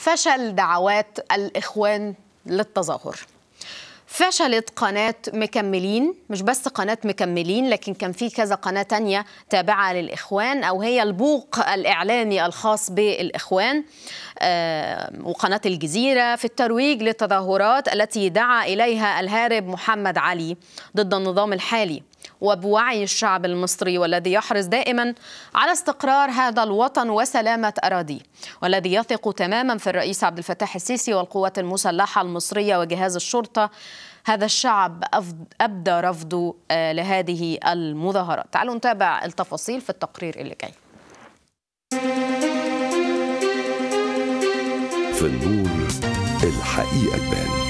فشل دعوات الإخوان للتظاهر فشلت قناة مكملين مش بس قناة مكملين لكن كان في كذا قناة تانية تابعة للإخوان أو هي البوق الإعلامي الخاص بالإخوان آه، وقناة الجزيرة في الترويج للتظاهرات التي دعا إليها الهارب محمد علي ضد النظام الحالي وبوعي الشعب المصري والذي يحرص دائما على استقرار هذا الوطن وسلامة أراضيه والذي يثق تماما في الرئيس عبد الفتاح السيسي والقوات المسلحة المصرية وجهاز الشرطة هذا الشعب أبدى رفضه آه، لهذه المظاهرات تعالوا نتابع التفاصيل في التقرير اللي جاي في النور الحقيقة تبان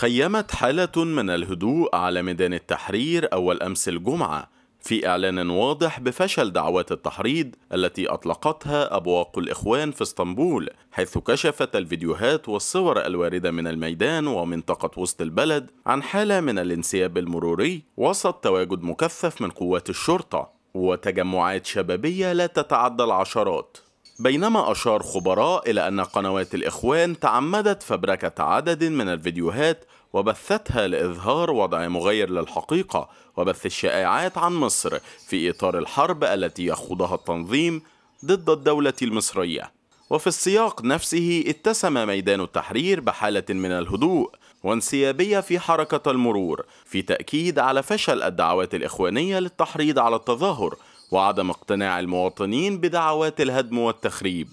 خيمت حالة من الهدوء على ميدان التحرير أول أمس الجمعة في إعلان واضح بفشل دعوات التحريض التي أطلقتها أبواق الإخوان في اسطنبول حيث كشفت الفيديوهات والصور الواردة من الميدان ومنطقة وسط البلد عن حالة من الانسياب المروري وسط تواجد مكثف من قوات الشرطة وتجمعات شبابية لا تتعدى العشرات بينما أشار خبراء إلى أن قنوات الإخوان تعمدت فبركة عدد من الفيديوهات وبثتها لإظهار وضع مغير للحقيقة وبث الشائعات عن مصر في إطار الحرب التي يخوضها التنظيم ضد الدولة المصرية وفي السياق نفسه اتسم ميدان التحرير بحالة من الهدوء وانسيابية في حركة المرور في تأكيد على فشل الدعوات الإخوانية للتحريض على التظاهر وعدم اقتناع المواطنين بدعوات الهدم والتخريب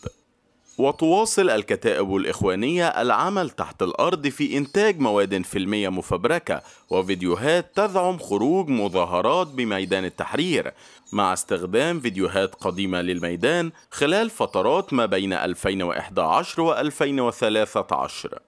وتواصل الكتائب الإخوانية العمل تحت الأرض في إنتاج مواد فيلمية مفبركة وفيديوهات تزعم خروج مظاهرات بميدان التحرير مع استخدام فيديوهات قديمة للميدان خلال فترات ما بين 2011 و 2013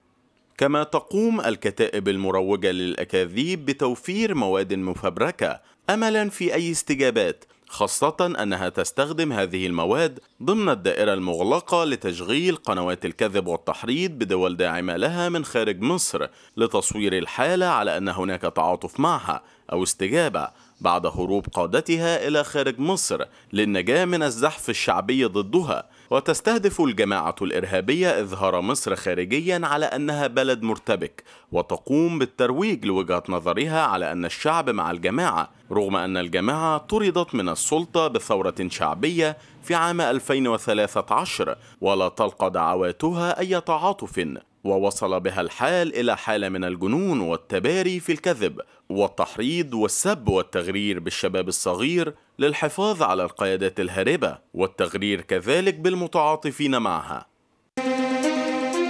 كما تقوم الكتائب المروجة للأكاذيب بتوفير مواد مفبركة أملا في أي استجابات خاصة أنها تستخدم هذه المواد ضمن الدائرة المغلقة لتشغيل قنوات الكذب والتحريض بدول داعمة لها من خارج مصر لتصوير الحالة على أن هناك تعاطف معها أو استجابة بعد هروب قادتها إلى خارج مصر للنجاة من الزحف الشعبي ضدها وتستهدف الجماعة الإرهابية إظهار مصر خارجيا على أنها بلد مرتبك وتقوم بالترويج لوجهة نظرها على أن الشعب مع الجماعة رغم أن الجماعة طردت من السلطة بثورة شعبية في عام 2013 ولا تلقى دعواتها أي تعاطف ووصل بها الحال إلى حالة من الجنون والتباري في الكذب والتحريض والسب والتغرير بالشباب الصغير للحفاظ على القيادات الهاربة والتغرير كذلك بالمتعاطفين معها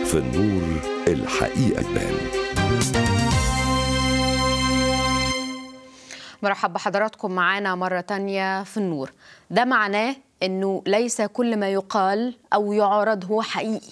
في النور الحقيقة تبان مرحب بحضراتكم معانا مرة تانية في النور ده معناه أنه ليس كل ما يقال أو يعرض هو حقيقي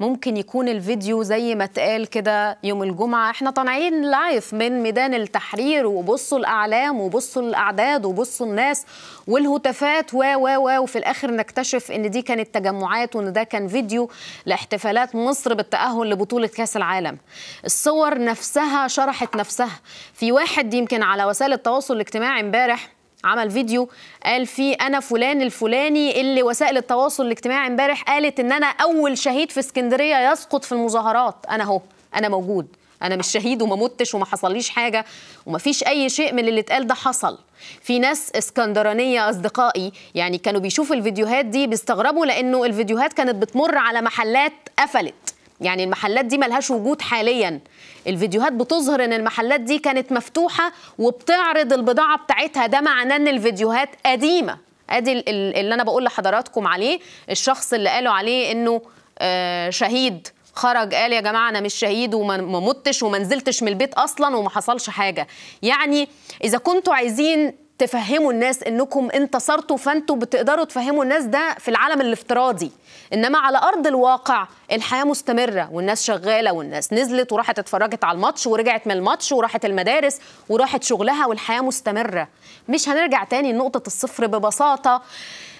ممكن يكون الفيديو زي ما اتقال كده يوم الجمعة احنا طالعين لايف من ميدان التحرير وبصوا الأعلام وبصوا الأعداد وبصوا الناس والهتافات و و و وفي الآخر نكتشف إن دي كانت تجمعات وإن ده كان فيديو لاحتفالات مصر بالتأهل لبطولة كأس العالم الصور نفسها شرحت نفسها في واحد يمكن على وسائل التواصل الاجتماعي امبارح عمل فيديو قال فيه انا فلان الفلاني اللي وسائل التواصل الاجتماعي امبارح قالت ان انا اول شهيد في اسكندريه يسقط في المظاهرات انا اهو انا موجود انا مش شهيد وما متش وما حصليش حاجه وما فيش اي شيء من اللي اتقال ده حصل في ناس اسكندرانيه اصدقائي يعني كانوا بيشوفوا الفيديوهات دي بيستغربوا لانه الفيديوهات كانت بتمر على محلات قفلت يعني المحلات دي ملهاش وجود حاليا الفيديوهات بتظهر ان المحلات دي كانت مفتوحه وبتعرض البضاعه بتاعتها ده معناه ان الفيديوهات قديمه ادي اللي انا بقول لحضراتكم عليه الشخص اللي قالوا عليه انه آه، شهيد خرج قال يا جماعه انا مش شهيد وما متش وما نزلتش من البيت اصلا وما حصلش حاجه يعني اذا كنتوا عايزين تفهموا الناس انكم انتصرتوا فانتوا بتقدروا تفهموا الناس ده في العالم الافتراضي انما على ارض الواقع الحياه مستمره والناس شغاله والناس نزلت وراحت اتفرجت على الماتش ورجعت من الماتش وراحت المدارس وراحت شغلها والحياه مستمره مش هنرجع تاني لنقطه الصفر ببساطه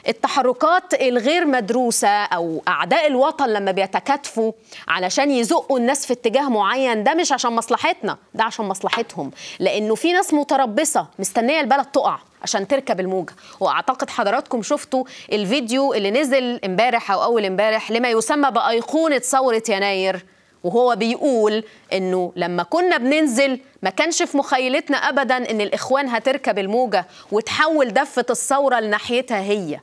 التحركات الغير مدروسة أو أعداء الوطن لما بيتكاتفوا علشان يزقوا الناس في اتجاه معين ده مش عشان مصلحتنا ده عشان مصلحتهم لأنه في ناس متربصة مستنية البلد تقع عشان تركب الموجة وأعتقد حضراتكم شفتوا الفيديو اللي نزل امبارح أو أول امبارح لما يسمى بأيقونة ثورة يناير وهو بيقول انه لما كنا بننزل ما كانش في مخيلتنا ابدا ان الاخوان هتركب الموجه وتحول دفه الثوره لناحيتها هي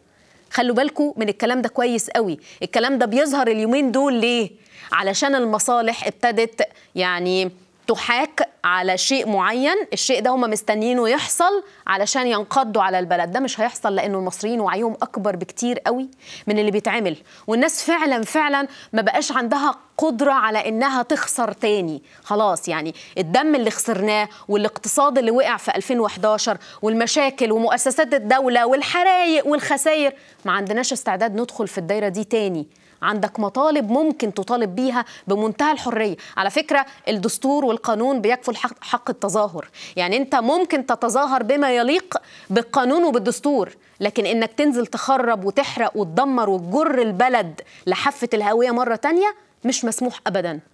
خلوا بالكم من الكلام ده كويس قوي الكلام ده بيظهر اليومين دول ليه علشان المصالح ابتدت يعني تحاك على شيء معين الشيء ده هم مستنيينه يحصل علشان ينقضوا على البلد ده مش هيحصل لانه المصريين وعيهم اكبر بكتير قوي من اللي بيتعمل والناس فعلا فعلا ما بقاش عندها قدرة على إنها تخسر تاني خلاص يعني الدم اللي خسرناه والاقتصاد اللي وقع في 2011 والمشاكل ومؤسسات الدولة والحرايق والخسائر ما عندناش استعداد ندخل في الدايرة دي تاني عندك مطالب ممكن تطالب بيها بمنتهى الحريه على فكره الدستور والقانون بيكفل حق التظاهر يعني انت ممكن تتظاهر بما يليق بالقانون وبالدستور لكن انك تنزل تخرب وتحرق وتدمر وتجر البلد لحافه الهويه مره تانية مش مسموح ابدا